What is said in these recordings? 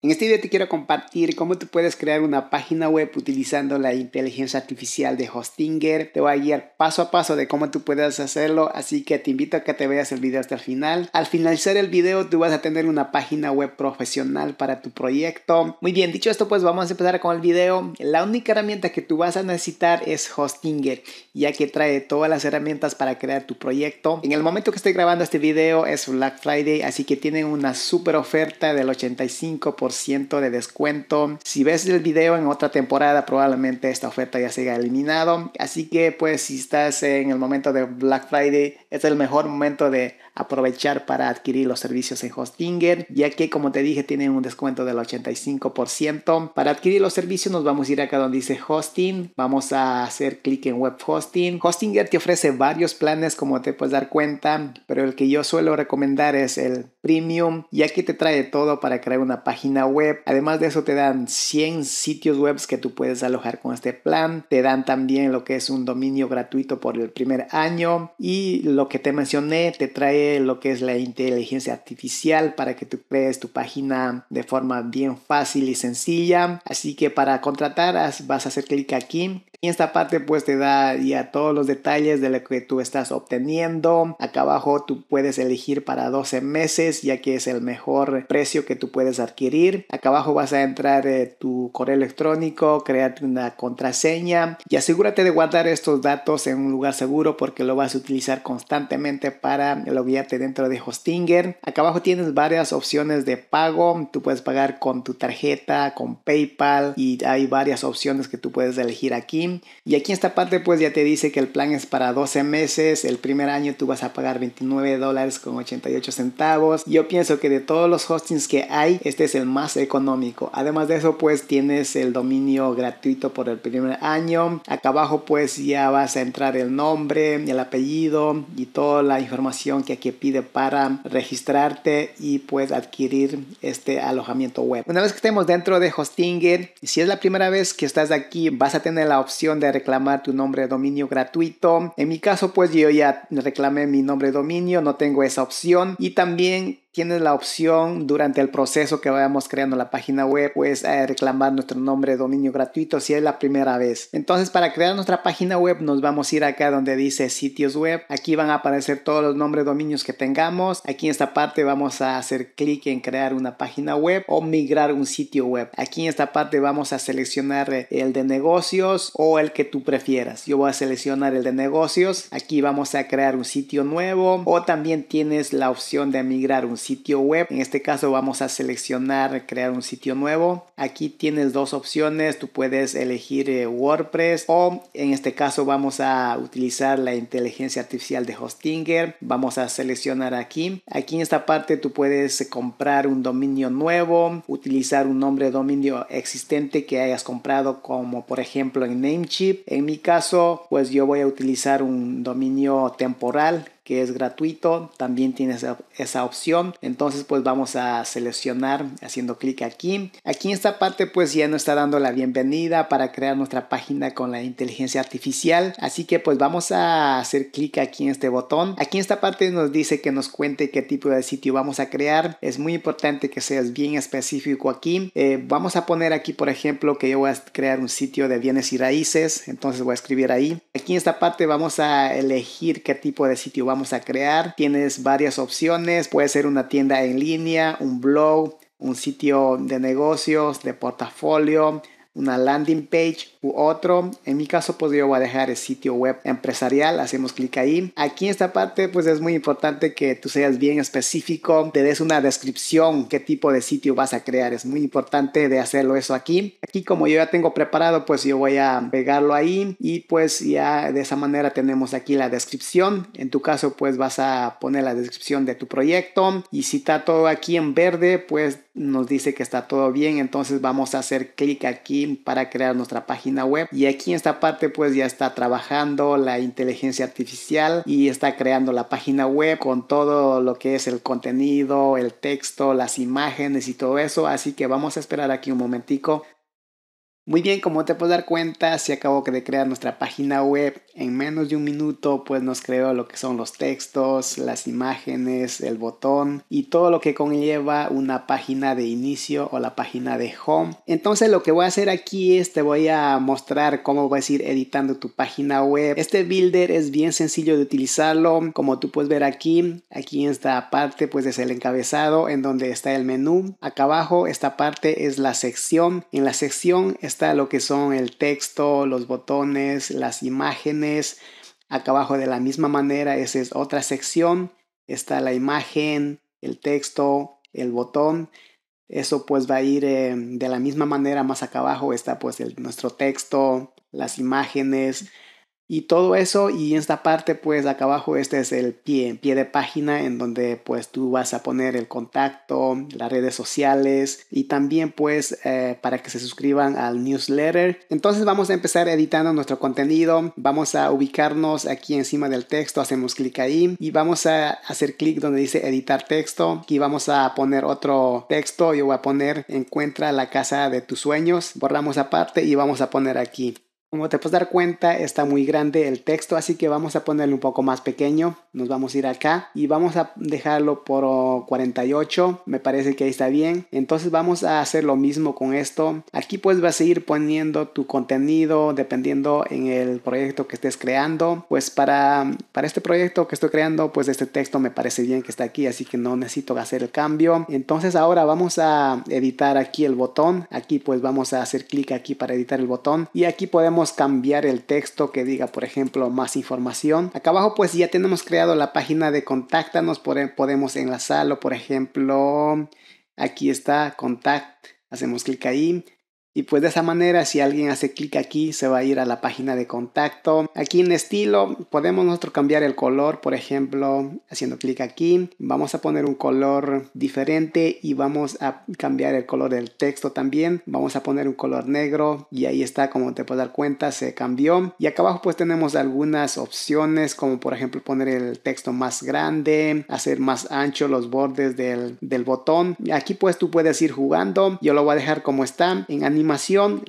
En este video te quiero compartir cómo tú puedes crear una página web utilizando la inteligencia artificial de Hostinger. Te voy a guiar paso a paso de cómo tú puedes hacerlo, así que te invito a que te veas el video hasta el final. Al finalizar el video tú vas a tener una página web profesional para tu proyecto. Muy bien, dicho esto pues vamos a empezar con el video. La única herramienta que tú vas a necesitar es Hostinger, ya que trae todas las herramientas para crear tu proyecto. En el momento que estoy grabando este video es Black Friday, así que tienen una super oferta del 85% de descuento. Si ves el video en otra temporada, probablemente esta oferta ya se haya eliminado. Así que pues si estás en el momento de Black Friday, es el mejor momento de aprovechar para adquirir los servicios en Hostinger, ya que como te dije tienen un descuento del 85%. Para adquirir los servicios nos vamos a ir acá donde dice hosting, vamos a hacer clic en web hosting. Hostinger te ofrece varios planes como te puedes dar cuenta, pero el que yo suelo recomendar es el y ya que te trae todo para crear una página web. Además de eso te dan 100 sitios web que tú puedes alojar con este plan. Te dan también lo que es un dominio gratuito por el primer año y lo que te mencioné te trae lo que es la inteligencia artificial para que tú crees tu página de forma bien fácil y sencilla. Así que para contratar vas a hacer clic aquí y esta parte pues te da ya todos los detalles de lo que tú estás obteniendo. Acá abajo tú puedes elegir para 12 meses ya que es el mejor precio que tú puedes adquirir. Acá abajo vas a entrar eh, tu correo electrónico, crearte una contraseña y asegúrate de guardar estos datos en un lugar seguro porque lo vas a utilizar constantemente para loguearte dentro de Hostinger. Acá abajo tienes varias opciones de pago. Tú puedes pagar con tu tarjeta, con PayPal y hay varias opciones que tú puedes elegir aquí. Y aquí en esta parte pues ya te dice que el plan es para 12 meses, el primer año tú vas a pagar 29 dólares con 88 centavos. Yo pienso que de todos los hostings que hay, este es el más económico. Además de eso pues tienes el dominio gratuito por el primer año. Acá abajo pues ya vas a entrar el nombre, el apellido y toda la información que aquí pide para registrarte y pues adquirir este alojamiento web. Una vez que estemos dentro de Hostinger, si es la primera vez que estás aquí, vas a tener la opción de reclamar tu nombre de dominio gratuito. En mi caso, pues yo ya reclamé mi nombre de dominio, no tengo esa opción. Y también tienes la opción durante el proceso que vayamos creando la página web, pues eh, reclamar nuestro nombre de dominio gratuito si es la primera vez. Entonces, para crear nuestra página web, nos vamos a ir acá donde dice sitios web. Aquí van a aparecer todos los nombres de dominios que tengamos. Aquí en esta parte vamos a hacer clic en crear una página web o migrar un sitio web. Aquí en esta parte vamos a seleccionar eh, el de negocios o el que tú prefieras. Yo voy a seleccionar el de negocios. Aquí vamos a crear un sitio nuevo o también tienes la opción de migrar un sitio web. En este caso vamos a seleccionar crear un sitio nuevo. Aquí tienes dos opciones. Tú puedes elegir eh, WordPress o en este caso vamos a utilizar la inteligencia artificial de Hostinger. Vamos a seleccionar aquí. Aquí en esta parte tú puedes comprar un dominio nuevo, utilizar un nombre de dominio existente que hayas comprado como por ejemplo en Namecheap. En mi caso pues yo voy a utilizar un dominio temporal que es gratuito, también tienes esa, opción. Entonces pues vamos a seleccionar haciendo clic aquí. Aquí en esta parte pues ya nos está dando la bienvenida para crear nuestra página con la inteligencia artificial. Así que pues vamos a hacer clic aquí en este botón. Aquí en esta parte nos dice que nos cuente qué tipo de sitio vamos a crear. Es muy importante que seas bien específico aquí. Eh, vamos a poner aquí por ejemplo que yo voy a crear un sitio de bienes y raíces. Entonces voy a escribir ahí. Aquí en esta parte vamos a elegir qué tipo de sitio vamos a crear. Tienes varias opciones, puede ser una tienda en línea, un blog, un sitio de negocios, de portafolio, una landing page u otro. En mi caso, pues yo voy a dejar el sitio web empresarial, hacemos clic ahí. Aquí en esta parte, pues es muy importante que tú seas bien específico, te des una descripción, qué tipo de sitio vas a crear. Es muy importante de hacerlo eso aquí. Aquí como yo ya tengo preparado, pues yo voy a pegarlo ahí y pues ya de esa manera tenemos aquí la descripción. En tu caso, pues vas a poner la descripción de tu proyecto y si está todo aquí en verde, pues nos dice que está todo bien, entonces vamos a hacer clic aquí para crear nuestra página web y aquí en esta parte pues ya está trabajando la inteligencia artificial y está creando la página web con todo lo que es el contenido, el texto, las imágenes y todo eso, así que vamos a esperar aquí un momentico. Muy bien, como te puedes dar cuenta, se acabó de crear nuestra página web en menos de un minuto pues nos creó lo que son los textos, las imágenes, el botón y todo lo que conlleva una página de inicio o la página de home. Entonces lo que voy a hacer aquí es te voy a mostrar cómo vas a ir editando tu página web. Este builder es bien sencillo de utilizarlo como tú puedes ver aquí. Aquí en esta parte pues es el encabezado en donde está el menú. Acá abajo esta parte es la sección. En la sección está lo que son el texto, los botones, las imágenes Acá abajo de la misma manera, esa es otra sección. Está la imagen, el texto, el botón. Eso pues va a ir eh, de la misma manera más acá abajo. Está pues nuestro texto, las imágenes y todo eso y esta parte pues acá abajo este es el pie, pie de página en donde pues tú vas a poner el contacto, las redes sociales y también pues eh, para que se suscriban al newsletter. Entonces vamos a empezar editando nuestro contenido, vamos a ubicarnos aquí encima del texto, hacemos clic ahí y vamos a hacer clic donde dice editar texto. Aquí vamos a poner otro texto, yo voy a poner encuentra la casa de tus sueños, borramos aparte y vamos a poner aquí como te puedes dar cuenta, está muy grande el texto, así que vamos a ponerle un poco más pequeño. Nos vamos a ir acá y vamos a dejarlo por 48. Me parece que ahí está bien. Entonces vamos a hacer lo mismo con esto. Aquí pues vas a ir poniendo tu contenido dependiendo en el proyecto que estés creando. Pues para, para este proyecto que estoy creando, pues este texto me parece bien que está aquí, así que no necesito hacer el cambio. Entonces ahora vamos a editar aquí el botón. Aquí pues vamos a hacer clic aquí para editar el botón y aquí podemos cambiar el texto que diga, por ejemplo, más información. Acá abajo pues ya tenemos creado la página de contáctanos, podemos enlazarlo, por ejemplo, aquí está contact, hacemos clic ahí, y pues de esa manera, si alguien hace clic aquí, se va a ir a la página de contacto. Aquí en estilo, podemos nosotros cambiar el color, por ejemplo, haciendo clic aquí. Vamos a poner un color diferente y vamos a cambiar el color del texto también. Vamos a poner un color negro y ahí está, como te puedes dar cuenta, se cambió. Y acá abajo pues tenemos algunas opciones, como por ejemplo poner el texto más grande, hacer más ancho los bordes del, del botón. Aquí pues tú puedes ir jugando. Yo lo voy a dejar como está en anime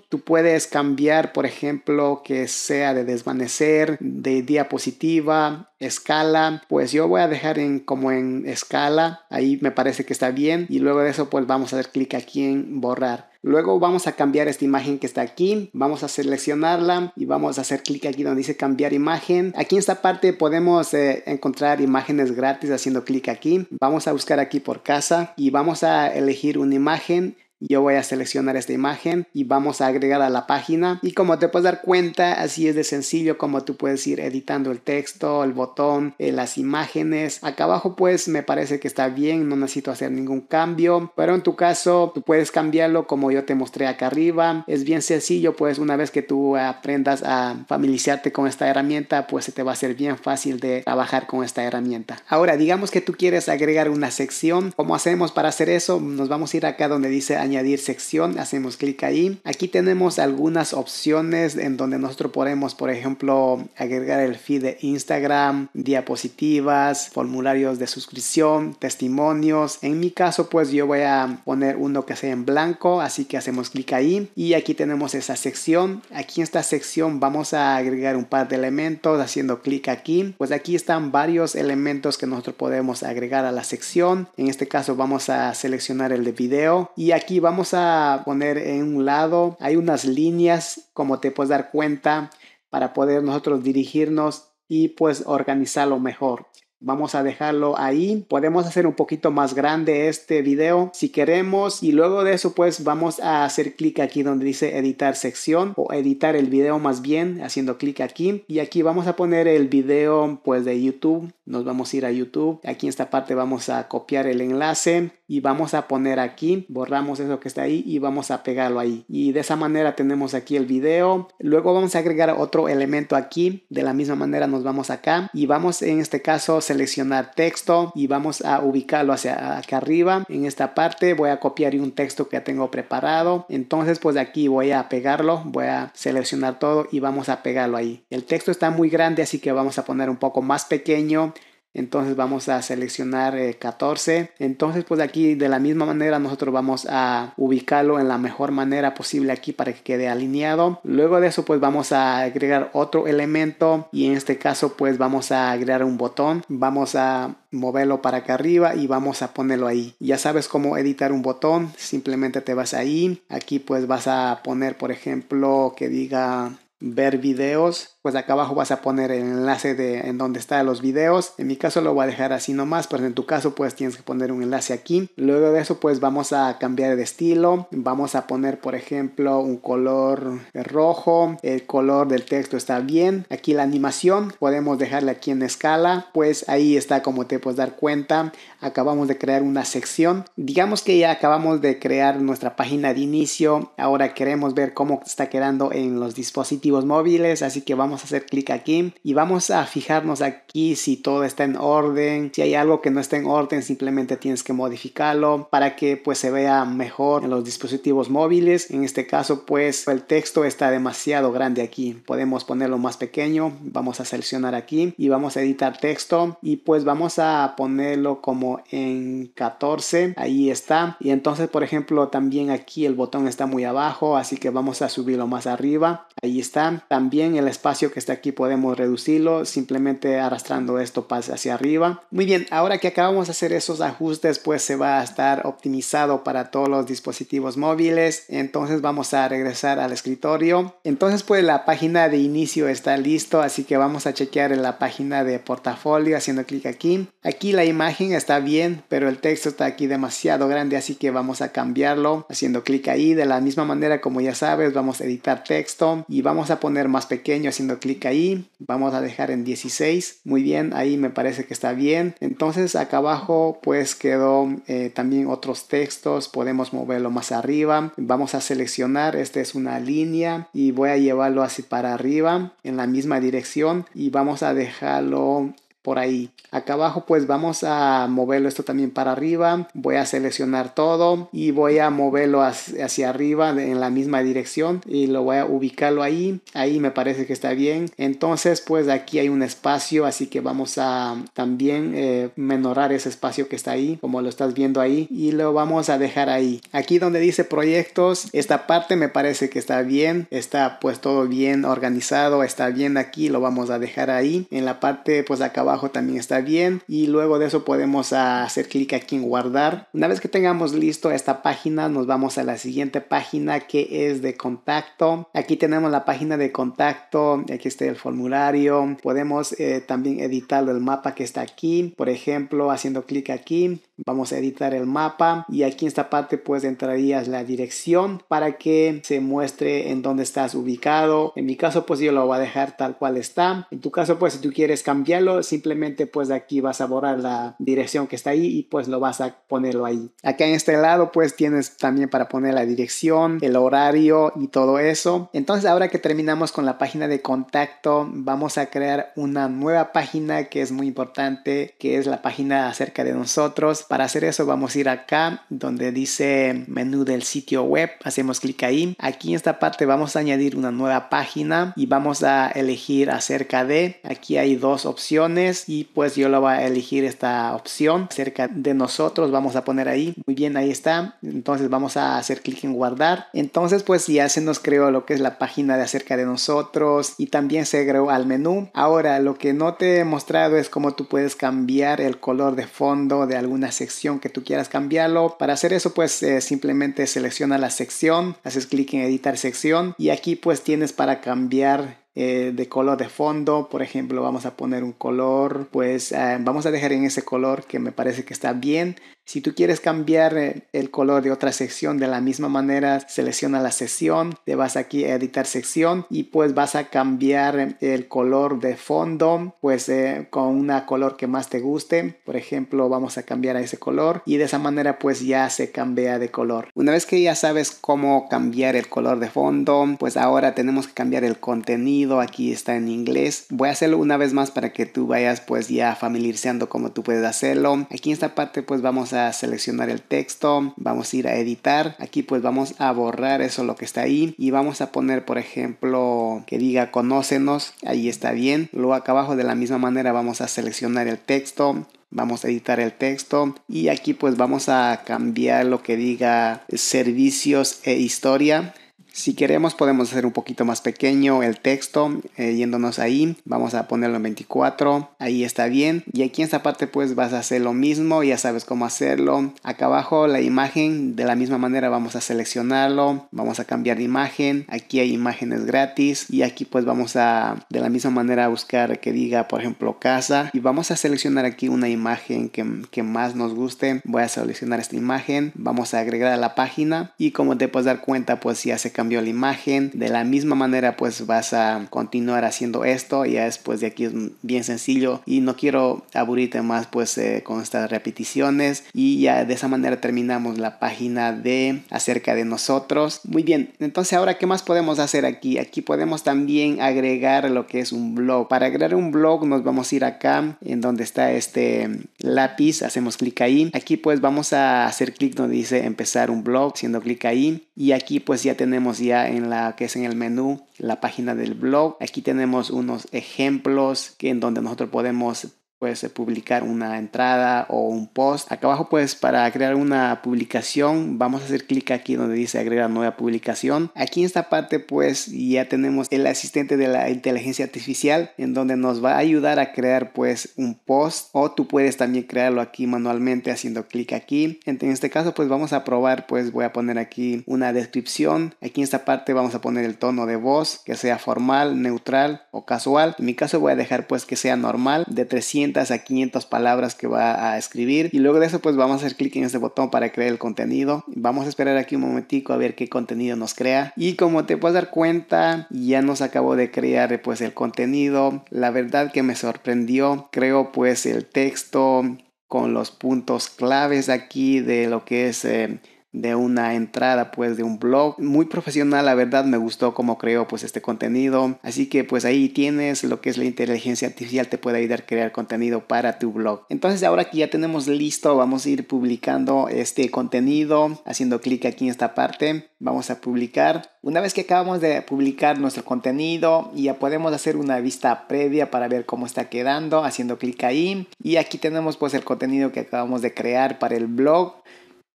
tú puedes cambiar, por ejemplo, que sea de desvanecer, de diapositiva, escala. Pues yo voy a dejar en como en escala. Ahí me parece que está bien. Y luego de eso, pues vamos a dar clic aquí en borrar. Luego vamos a cambiar esta imagen que está aquí, vamos a seleccionarla y vamos a hacer clic aquí donde dice cambiar imagen. Aquí en esta parte podemos eh, encontrar imágenes gratis haciendo clic aquí. Vamos a buscar aquí por casa y vamos a elegir una imagen yo voy a seleccionar esta imagen y vamos a agregar a la página. Y como te puedes dar cuenta, así es de sencillo como tú puedes ir editando el texto, el botón, eh, las imágenes. Acá abajo pues me parece que está bien, no necesito hacer ningún cambio. Pero en tu caso, tú puedes cambiarlo como yo te mostré acá arriba. Es bien sencillo, pues una vez que tú aprendas a familiarizarte con esta herramienta, pues se te va a ser bien fácil de trabajar con esta herramienta. Ahora, digamos que tú quieres agregar una sección. ¿Cómo hacemos para hacer eso? Nos vamos a ir acá donde dice añadir sección, hacemos clic ahí. Aquí tenemos algunas opciones en donde nosotros podemos, por ejemplo, agregar el feed de Instagram, diapositivas, formularios de suscripción, testimonios. En mi caso, pues yo voy a poner uno que sea en blanco, así que hacemos clic ahí y aquí tenemos esa sección. Aquí en esta sección vamos a agregar un par de elementos haciendo clic aquí. Pues aquí están varios elementos que nosotros podemos agregar a la sección. En este caso vamos a seleccionar el de video y aquí vamos a poner en un lado, hay unas líneas como te puedes dar cuenta para poder nosotros dirigirnos y pues organizarlo mejor. Vamos a dejarlo ahí. Podemos hacer un poquito más grande este video si queremos. Y luego de eso pues vamos a hacer clic aquí donde dice editar sección o editar el video más bien haciendo clic aquí. Y aquí vamos a poner el video pues de YouTube nos vamos a ir a YouTube. Aquí en esta parte vamos a copiar el enlace y vamos a poner aquí, borramos eso que está ahí y vamos a pegarlo ahí. Y de esa manera tenemos aquí el video. Luego vamos a agregar otro elemento aquí. De la misma manera nos vamos acá y vamos en este caso a seleccionar texto y vamos a ubicarlo hacia acá arriba. En esta parte voy a copiar un texto que ya tengo preparado. Entonces pues de aquí voy a pegarlo, voy a seleccionar todo y vamos a pegarlo ahí. El texto está muy grande así que vamos a poner un poco más pequeño entonces vamos a seleccionar 14. Eh, entonces pues aquí de la misma manera nosotros vamos a ubicarlo en la mejor manera posible aquí para que quede alineado. Luego de eso pues vamos a agregar otro elemento y en este caso pues vamos a agregar un botón. Vamos a moverlo para acá arriba y vamos a ponerlo ahí. Ya sabes cómo editar un botón. Simplemente te vas ahí. Aquí pues vas a poner por ejemplo que diga ver videos, pues acá abajo vas a poner el enlace de en donde están los videos. En mi caso lo voy a dejar así nomás, pero en tu caso pues tienes que poner un enlace aquí. Luego de eso pues vamos a cambiar de estilo. Vamos a poner por ejemplo un color rojo. El color del texto está bien. Aquí la animación podemos dejarla aquí en escala. Pues ahí está como te puedes dar cuenta. Acabamos de crear una sección. Digamos que ya acabamos de crear nuestra página de inicio. Ahora queremos ver cómo está quedando en los dispositivos móviles, así que vamos a hacer clic aquí y vamos a fijarnos aquí si todo está en orden, si hay algo que no está en orden simplemente tienes que modificarlo para que pues se vea mejor en los dispositivos móviles, en este caso pues el texto está demasiado grande aquí, podemos ponerlo más pequeño, vamos a seleccionar aquí y vamos a editar texto y pues vamos a ponerlo como en 14, ahí está y entonces por ejemplo también aquí el botón está muy abajo, así que vamos a subirlo más arriba, ahí está también el espacio que está aquí podemos reducirlo simplemente arrastrando esto hacia arriba. Muy bien, ahora que acabamos de hacer esos ajustes, pues se va a estar optimizado para todos los dispositivos móviles. Entonces vamos a regresar al escritorio. Entonces pues la página de inicio está listo, así que vamos a chequear en la página de portafolio haciendo clic aquí. Aquí la imagen está bien, pero el texto está aquí demasiado grande, así que vamos a cambiarlo haciendo clic ahí. De la misma manera como ya sabes, vamos a editar texto y vamos a poner más pequeño haciendo clic ahí. Vamos a dejar en 16. Muy bien, ahí me parece que está bien. Entonces acá abajo pues quedó eh, también otros textos. Podemos moverlo más arriba. Vamos a seleccionar. Esta es una línea y voy a llevarlo así para arriba en la misma dirección y vamos a dejarlo por ahí. Acá abajo pues vamos a moverlo esto también para arriba. Voy a seleccionar todo y voy a moverlo hacia arriba en la misma dirección y lo voy a ubicarlo ahí. Ahí me parece que está bien. Entonces pues aquí hay un espacio así que vamos a también eh, menorar ese espacio que está ahí como lo estás viendo ahí y lo vamos a dejar ahí. Aquí donde dice proyectos esta parte me parece que está bien. Está pues todo bien organizado. Está bien aquí. Lo vamos a dejar ahí. En la parte pues acá también está bien y luego de eso podemos hacer clic aquí en guardar. Una vez que tengamos listo esta página nos vamos a la siguiente página que es de contacto. Aquí tenemos la página de contacto, aquí está el formulario, podemos eh, también editar el mapa que está aquí, por ejemplo haciendo clic aquí Vamos a editar el mapa y aquí en esta parte pues entrarías la dirección para que se muestre en dónde estás ubicado. En mi caso pues yo lo voy a dejar tal cual está. En tu caso pues si tú quieres cambiarlo simplemente pues de aquí vas a borrar la dirección que está ahí y pues lo vas a ponerlo ahí. Acá en este lado pues tienes también para poner la dirección, el horario y todo eso. Entonces ahora que terminamos con la página de contacto vamos a crear una nueva página que es muy importante que es la página acerca de nosotros para hacer eso vamos a ir acá donde dice menú del sitio web. Hacemos clic ahí. Aquí en esta parte vamos a añadir una nueva página y vamos a elegir acerca de. Aquí hay dos opciones y pues yo lo voy a elegir esta opción acerca de nosotros. Vamos a poner ahí. Muy bien, ahí está. Entonces vamos a hacer clic en guardar. Entonces pues ya se nos creó lo que es la página de acerca de nosotros y también se creó al menú. Ahora lo que no te he mostrado es cómo tú puedes cambiar el color de fondo de algunas sección que tú quieras cambiarlo. Para hacer eso pues eh, simplemente selecciona la sección, haces clic en editar sección y aquí pues tienes para cambiar eh, de color de fondo por ejemplo vamos a poner un color pues eh, vamos a dejar en ese color que me parece que está bien si tú quieres cambiar eh, el color de otra sección de la misma manera, selecciona la sección, te vas aquí a editar sección y pues vas a cambiar eh, el color de fondo, pues eh, con una color que más te guste. Por ejemplo, vamos a cambiar a ese color y de esa manera pues ya se cambia de color. Una vez que ya sabes cómo cambiar el color de fondo, pues ahora tenemos que cambiar el contenido. Aquí está en inglés. Voy a hacerlo una vez más para que tú vayas pues ya familiarizando cómo tú puedes hacerlo. Aquí en esta parte pues vamos a seleccionar el texto, vamos a ir a editar, aquí pues vamos a borrar eso lo que está ahí y vamos a poner por ejemplo que diga conócenos, ahí está bien, luego acá abajo de la misma manera vamos a seleccionar el texto, vamos a editar el texto y aquí pues vamos a cambiar lo que diga servicios e historia si queremos podemos hacer un poquito más pequeño el texto eh, yéndonos ahí. Vamos a ponerlo en 24. Ahí está bien. Y aquí en esta parte pues vas a hacer lo mismo. Ya sabes cómo hacerlo. Acá abajo la imagen de la misma manera vamos a seleccionarlo. Vamos a cambiar de imagen. Aquí hay imágenes gratis. Y aquí pues vamos a de la misma manera buscar que diga por ejemplo casa. Y vamos a seleccionar aquí una imagen que, más nos guste. Voy a seleccionar esta imagen. Vamos a agregar a la página. Y como te puedes dar cuenta pues se se cambió la imagen. De la misma manera pues vas a continuar haciendo esto. Ya después de aquí es bien sencillo y no quiero aburrirte más pues eh, con estas repeticiones. Y ya de esa manera terminamos la página de acerca de nosotros. Muy bien, entonces ahora ¿qué más podemos hacer aquí? Aquí podemos también agregar lo que es un blog. Para agregar un blog nos vamos a ir acá en donde está este lápiz. Hacemos clic ahí. Aquí pues vamos a hacer clic donde dice empezar un blog. Haciendo clic ahí. Y aquí pues ya tenemos ya en la que es en el menú, la página del blog. Aquí tenemos unos ejemplos que en donde nosotros podemos puedes eh, publicar una entrada o un post. Acá abajo pues para crear una publicación vamos a hacer clic aquí donde dice agregar nueva publicación. Aquí en esta parte pues ya tenemos el asistente de la inteligencia artificial en donde nos va a ayudar a crear pues un post o tú puedes también crearlo aquí manualmente haciendo clic aquí. En este caso pues vamos a probar pues voy a poner aquí una descripción. Aquí en esta parte vamos a poner el tono de voz que sea formal, neutral o casual. En mi caso voy a dejar pues que sea normal de 300 a 500 palabras que va a escribir y luego de eso pues vamos a hacer clic en este botón para crear el contenido. Vamos a esperar aquí un momentico a ver qué contenido nos crea y como te puedes dar cuenta ya nos acabó de crear pues el contenido. La verdad que me sorprendió, creo pues el texto con los puntos claves aquí de lo que es... Eh, de una entrada pues de un blog muy profesional la verdad me gustó cómo creó pues este contenido así que pues ahí tienes lo que es la inteligencia artificial te puede ayudar a crear contenido para tu blog entonces ahora que ya tenemos listo vamos a ir publicando este contenido haciendo clic aquí en esta parte vamos a publicar una vez que acabamos de publicar nuestro contenido ya podemos hacer una vista previa para ver cómo está quedando haciendo clic ahí y aquí tenemos pues el contenido que acabamos de crear para el blog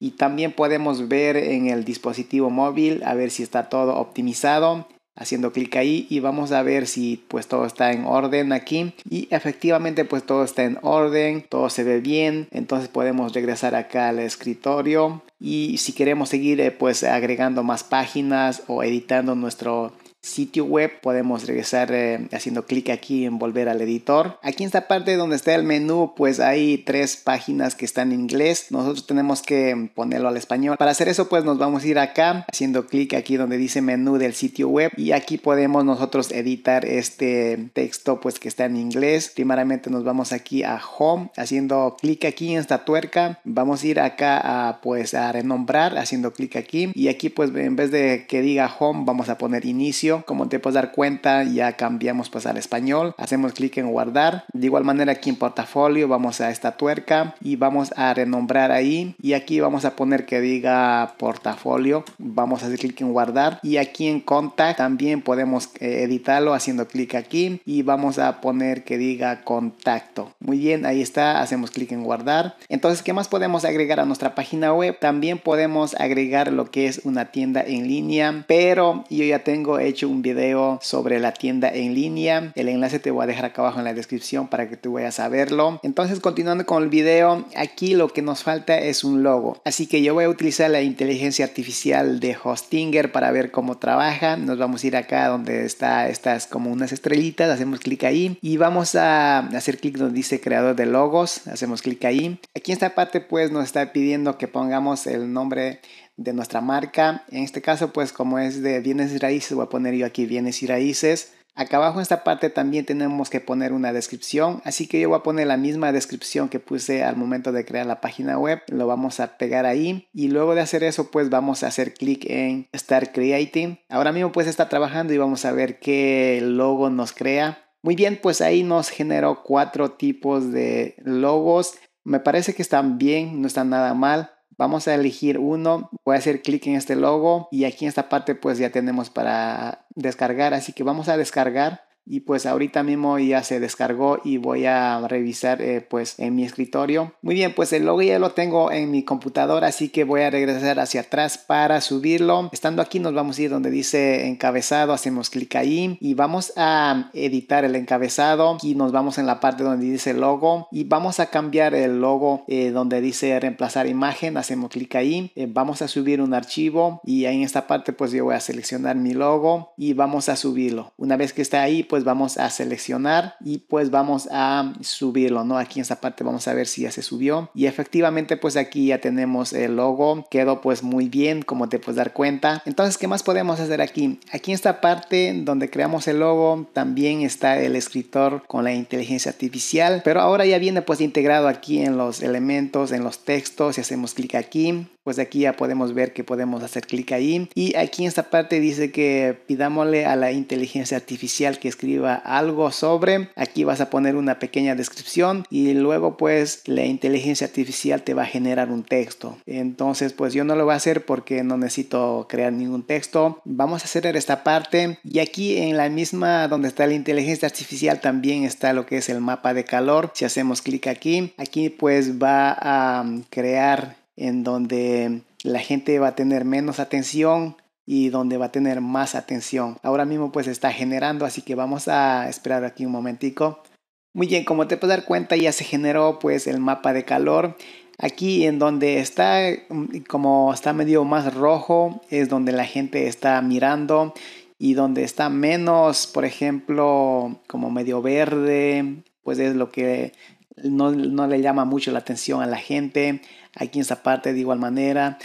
y también podemos ver en el dispositivo móvil a ver si está todo optimizado haciendo clic ahí y vamos a ver si pues todo está en orden aquí y efectivamente pues todo está en orden todo se ve bien entonces podemos regresar acá al escritorio y si queremos seguir eh, pues agregando más páginas o editando nuestro sitio web. Podemos regresar eh, haciendo clic aquí en volver al editor. Aquí en esta parte donde está el menú, pues hay tres páginas que están en inglés. Nosotros tenemos que ponerlo al español. Para hacer eso, pues nos vamos a ir acá haciendo clic aquí donde dice menú del sitio web y aquí podemos nosotros editar este texto pues que está en inglés. Primeramente nos vamos aquí a home haciendo clic aquí en esta tuerca. Vamos a ir acá a pues a renombrar haciendo clic aquí y aquí pues en vez de que diga home vamos a poner inicio como te puedes dar cuenta, ya cambiamos pues al español. Hacemos clic en guardar. De igual manera aquí en portafolio vamos a esta tuerca y vamos a renombrar ahí. Y aquí vamos a poner que diga portafolio. Vamos a hacer clic en guardar. Y aquí en contact también podemos eh, editarlo haciendo clic aquí. Y vamos a poner que diga contacto. Muy bien, ahí está. Hacemos clic en guardar. Entonces, ¿qué más podemos agregar a nuestra página web? También podemos agregar lo que es una tienda en línea. Pero yo ya tengo hecho un video sobre la tienda en línea. El enlace te voy a dejar acá abajo en la descripción para que tú vayas a verlo. Entonces, continuando con el video, aquí lo que nos falta es un logo. Así que yo voy a utilizar la inteligencia artificial de Hostinger para ver cómo trabaja. Nos vamos a ir acá donde está estas como unas estrellitas, hacemos clic ahí y vamos a hacer clic donde dice creador de logos, hacemos clic ahí. Aquí en esta parte pues nos está pidiendo que pongamos el nombre de nuestra marca. En este caso, pues como es de bienes y raíces, voy a poner yo aquí bienes y raíces. Acá abajo en esta parte también tenemos que poner una descripción, así que yo voy a poner la misma descripción que puse al momento de crear la página web, lo vamos a pegar ahí y luego de hacer eso pues vamos a hacer clic en Start Creating. Ahora mismo pues está trabajando y vamos a ver qué logo nos crea. Muy bien, pues ahí nos generó cuatro tipos de logos. Me parece que están bien, no están nada mal. Vamos a elegir uno, voy a hacer clic en este logo y aquí en esta parte pues ya tenemos para descargar, así que vamos a descargar y pues ahorita mismo ya se descargó y voy a revisar eh, pues en mi escritorio muy bien pues el logo ya lo tengo en mi computadora así que voy a regresar hacia atrás para subirlo estando aquí nos vamos a ir donde dice encabezado hacemos clic ahí y vamos a editar el encabezado y nos vamos en la parte donde dice logo y vamos a cambiar el logo eh, donde dice reemplazar imagen hacemos clic ahí eh, vamos a subir un archivo y ahí en esta parte pues yo voy a seleccionar mi logo y vamos a subirlo una vez que está ahí pues vamos a seleccionar y pues vamos a subirlo, ¿no? Aquí en esta parte vamos a ver si ya se subió y efectivamente pues aquí ya tenemos el logo, quedó pues muy bien como te puedes dar cuenta. Entonces, ¿qué más podemos hacer aquí? Aquí en esta parte donde creamos el logo también está el escritor con la inteligencia artificial, pero ahora ya viene pues integrado aquí en los elementos, en los textos, si hacemos clic aquí, pues aquí ya podemos ver que podemos hacer clic ahí. Y aquí en esta parte dice que pidámosle a la inteligencia artificial que escriba algo sobre. Aquí vas a poner una pequeña descripción y luego pues la inteligencia artificial te va a generar un texto. Entonces pues yo no lo voy a hacer porque no necesito crear ningún texto. Vamos a hacer esta parte y aquí en la misma donde está la inteligencia artificial también está lo que es el mapa de calor. Si hacemos clic aquí, aquí pues va a mm, crear en donde la gente va a tener menos atención y donde va a tener más atención. Ahora mismo pues está generando, así que vamos a esperar aquí un momentico. Muy bien, como te puedes dar cuenta ya se generó pues el mapa de calor. Aquí en donde está mm, como está medio más rojo es donde la gente está mirando y donde está menos, por ejemplo, como medio verde, pues es lo que no, no le llama mucho la atención a la gente aquí en esta parte de igual manera.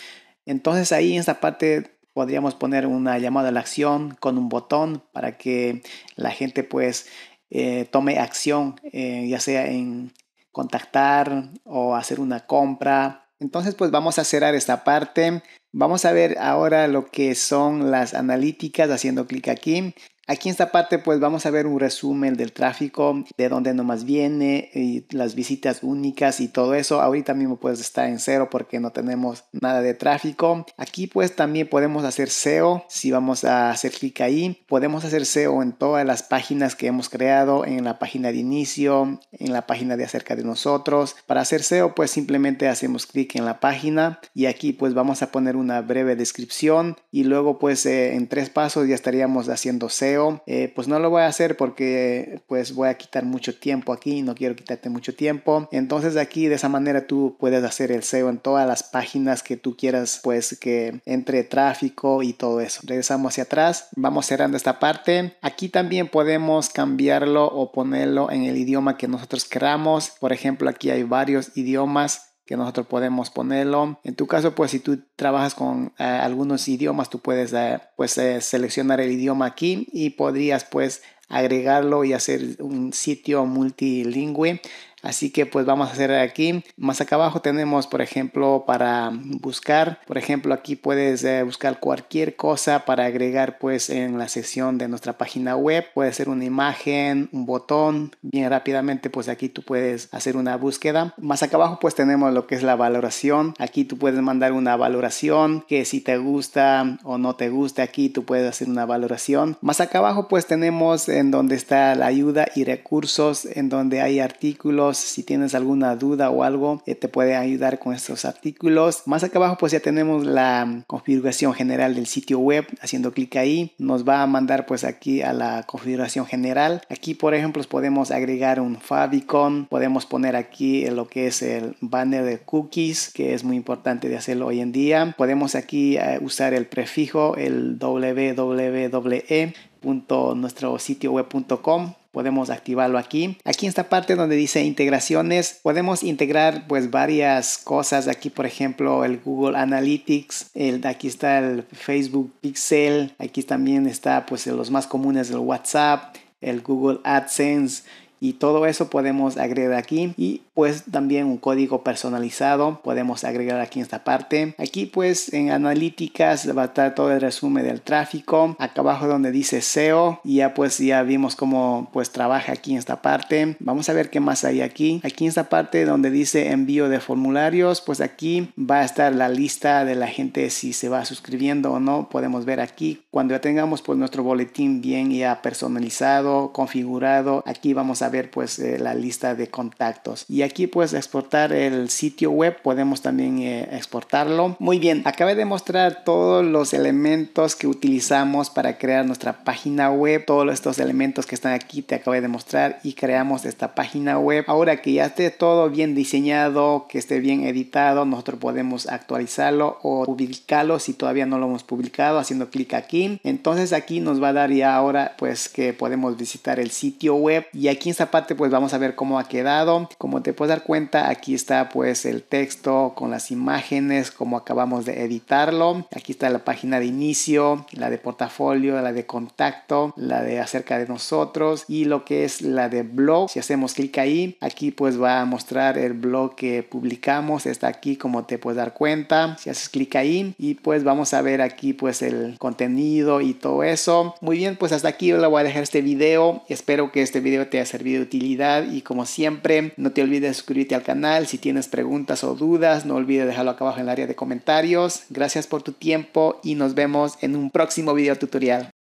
Entonces ahí en esta parte podríamos poner una llamada a la acción con un botón para que la gente pues eh, tome acción, eh, ya sea en contactar o hacer una compra. Entonces pues vamos a cerrar esta parte. Vamos a ver ahora lo que son las analíticas haciendo clic aquí. Aquí en esta parte pues vamos a ver un resumen del tráfico, de dónde nomás viene, y las visitas únicas y todo eso. Ahorita mismo puedes estar en cero porque no tenemos nada de tráfico. Aquí pues también podemos hacer SEO. Si vamos a hacer clic ahí, podemos hacer SEO en todas las páginas que hemos creado, en la página de inicio, en la página de acerca de nosotros. Para hacer SEO pues simplemente hacemos clic en la página y aquí pues vamos a poner una breve descripción y luego pues eh, en tres pasos ya estaríamos haciendo SEO eh, pues no lo voy a hacer porque pues voy a quitar mucho tiempo aquí, no quiero quitarte mucho tiempo. Entonces aquí de esa manera tú puedes hacer el SEO en todas las páginas que tú quieras, pues que entre tráfico y todo eso. Regresamos hacia atrás, vamos cerrando esta parte. Aquí también podemos cambiarlo o ponerlo en el idioma que nosotros queramos. Por ejemplo, aquí hay varios idiomas que nosotros podemos ponerlo. En tu caso, pues si tú trabajas con eh, algunos idiomas, tú puedes eh, pues, eh, seleccionar el idioma aquí y podrías pues agregarlo y hacer un sitio multilingüe Así que pues vamos a hacer aquí. Más acá abajo tenemos, por ejemplo, para buscar. Por ejemplo, aquí puedes eh, buscar cualquier cosa para agregar pues en la sesión de nuestra página web. Puede ser una imagen, un botón. Bien rápidamente pues aquí tú puedes hacer una búsqueda. Más acá abajo pues tenemos lo que es la valoración. Aquí tú puedes mandar una valoración que si te gusta o no te gusta aquí tú puedes hacer una valoración. Más acá abajo pues tenemos en donde está la ayuda y recursos, en donde hay artículos si tienes alguna duda o algo, eh, te puede ayudar con estos artículos. Más acá abajo pues ya tenemos la configuración general del sitio web. Haciendo clic ahí nos va a mandar pues aquí a la configuración general. Aquí por ejemplo podemos agregar un favicon. Podemos poner aquí eh, lo que es el banner de cookies que es muy importante de hacerlo hoy en día. Podemos aquí eh, usar el prefijo el www.nuestrositioweb.com web.com podemos activarlo aquí. Aquí en esta parte donde dice integraciones, podemos integrar pues varias cosas. Aquí, por ejemplo, el Google Analytics, el, aquí está el Facebook Pixel, aquí también está pues los más comunes, el WhatsApp, el Google AdSense y todo eso podemos agregar aquí y pues también un código personalizado podemos agregar aquí en esta parte aquí pues en analíticas va a estar todo el resumen del tráfico acá abajo donde dice SEO y ya pues ya vimos cómo pues trabaja aquí en esta parte vamos a ver qué más hay aquí aquí en esta parte donde dice envío de formularios pues aquí va a estar la lista de la gente si se va suscribiendo o no podemos ver aquí cuando ya tengamos pues nuestro boletín bien ya personalizado configurado aquí vamos a ver pues eh, la lista de contactos y aquí puedes exportar el sitio web, podemos también eh, exportarlo. Muy bien, acabé de mostrar todos los elementos que utilizamos para crear nuestra página web, todos estos elementos que están aquí te acabé de mostrar y creamos esta página web. Ahora que ya esté todo bien diseñado, que esté bien editado, nosotros podemos actualizarlo o publicarlo si todavía no lo hemos publicado haciendo clic aquí. Entonces aquí nos va a dar ya ahora pues que podemos visitar el sitio web y aquí en esta parte pues vamos a ver cómo ha quedado. cómo te puedes dar cuenta, aquí está pues el texto con las imágenes, como acabamos de editarlo. Aquí está la página de inicio, la de portafolio, la de contacto, la de acerca de nosotros y lo que es la de blog. Si hacemos clic ahí, aquí pues va a mostrar el blog que publicamos. Está aquí como te puedes dar cuenta. Si haces clic ahí y pues vamos a ver aquí pues el contenido y todo eso. Muy bien, pues hasta aquí lo voy a dejar este video. Espero que este video te haya servido de utilidad y como siempre, no te olvides suscribirte al canal. Si tienes preguntas o dudas, no olvides dejarlo acá abajo en el área de comentarios. Gracias por tu tiempo y nos vemos en un próximo video tutorial.